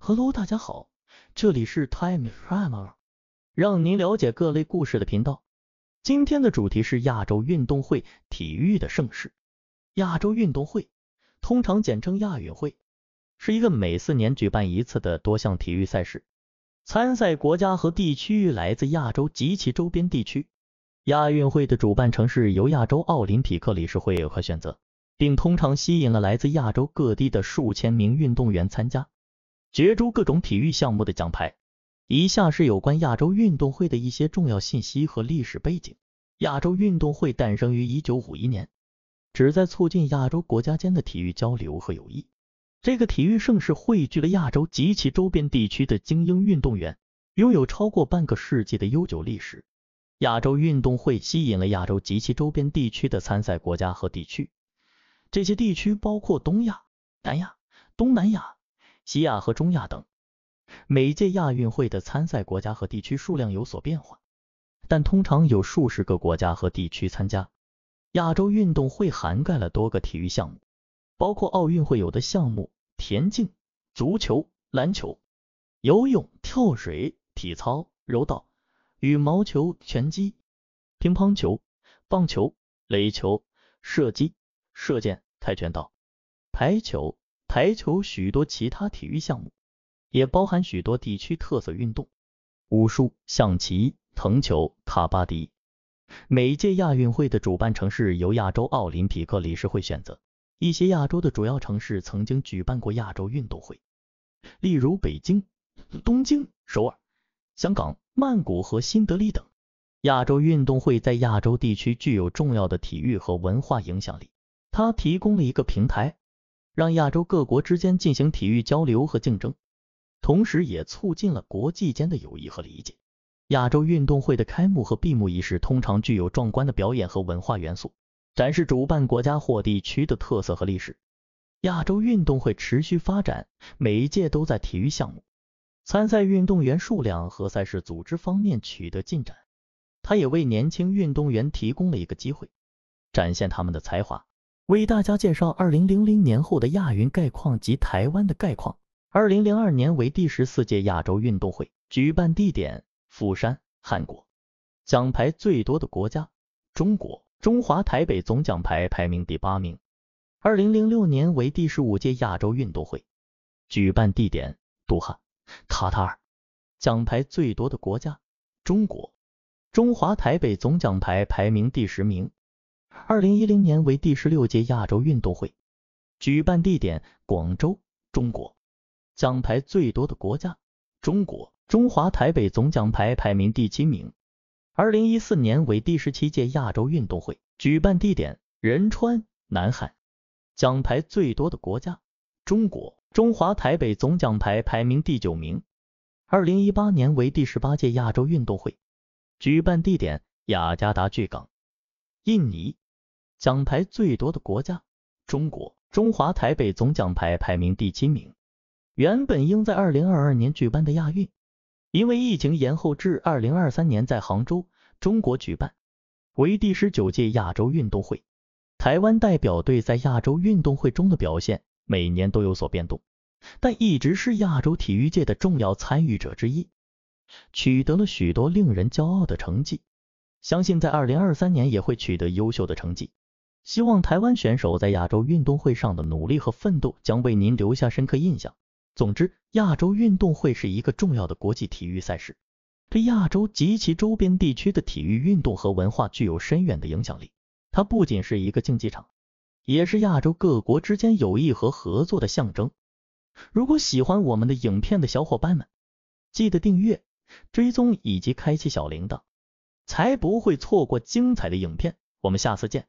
Hello，大家好，这里是 Time Primer，让您了解各类故事的频道。今天的主题是亚洲运动会，体育的盛世。亚洲运动会通常简称亚运会，是一个每四年举办一次的多项体育赛事。参赛国家和地区来自亚洲及其周边地区。亚运会的主办城市由亚洲奥林匹克理事会选择，并通常吸引了来自亚洲各地的数千名运动员参加。角逐各种体育项目的奖牌。以下是有关亚洲运动会的一些重要信息和历史背景。亚洲运动会诞生于一九五一年，旨在促进亚洲国家间的体育交流和友谊。这个体育盛事汇聚了亚洲及其周边地区的精英运动员，拥有超过半个世纪的悠久历史。亚洲运动会吸引了亚洲及其周边地区的参赛国家和地区，这些地区包括东亚、南亚、东南亚。西亚和中亚等，每届亚运会的参赛国家和地区数量有所变化，但通常有数十个国家和地区参加。亚洲运动会涵盖了多个体育项目，包括奥运会有的项目：田径、足球、篮球、游泳、跳水、体操、柔道、羽毛球、拳击、乒乓球、棒球、垒球、射击、射箭、跆拳道、排球。台球，许多其他体育项目，也包含许多地区特色运动，武术、象棋、藤球、卡巴迪。每届亚运会的主办城市由亚洲奥林匹克理事会选择。一些亚洲的主要城市曾经举办过亚洲运动会，例如北京、东京、首尔、香港、曼谷和新德里等。亚洲运动会在亚洲地区具有重要的体育和文化影响力，它提供了一个平台。让亚洲各国之间进行体育交流和竞争，同时也促进了国际间的友谊和理解。亚洲运动会的开幕和闭幕仪式通常具有壮观的表演和文化元素，展示主办国家或地区的特色和历史。亚洲运动会持续发展，每一届都在体育项目、参赛运动员数量和赛事组织方面取得进展。它也为年轻运动员提供了一个机会，展现他们的才华。为大家介绍二零零零年后的亚运概况及台湾的概况。二零零二年为第十四届亚洲运动会，举办地点釜山，韩国，奖牌最多的国家中国，中华台北总奖牌排名第八名。二零零六年为第十五届亚洲运动会，举办地点杜哈，卡塔尔，奖牌最多的国家中国，中华台北总奖牌排名第十名。二零一零年为第十六届亚洲运动会，举办地点广州，中国，奖牌最多的国家中国，中华台北总奖牌排名第七名。二零一四年为第十七届亚洲运动会，举办地点仁川，南海，奖牌最多的国家中国，中华台北总奖牌排名第九名。二零一八年为第十八届亚洲运动会，举办地点雅加达巨港，印尼。奖牌最多的国家，中国，中华台北总奖牌排名第七名。原本应在二零二二年举办的亚运，因为疫情延后至二零二三年在杭州，中国举办为第十九届亚洲运动会。台湾代表队在亚洲运动会中的表现每年都有所变动，但一直是亚洲体育界的重要参与者之一，取得了许多令人骄傲的成绩。相信在二零二三年也会取得优秀的成绩。希望台湾选手在亚洲运动会上的努力和奋斗将为您留下深刻印象。总之，亚洲运动会是一个重要的国际体育赛事，对亚洲及其周边地区的体育运动和文化具有深远的影响力。它不仅是一个竞技场，也是亚洲各国之间友谊和合作的象征。如果喜欢我们的影片的小伙伴们，记得订阅、追踪以及开启小铃铛，才不会错过精彩的影片。我们下次见。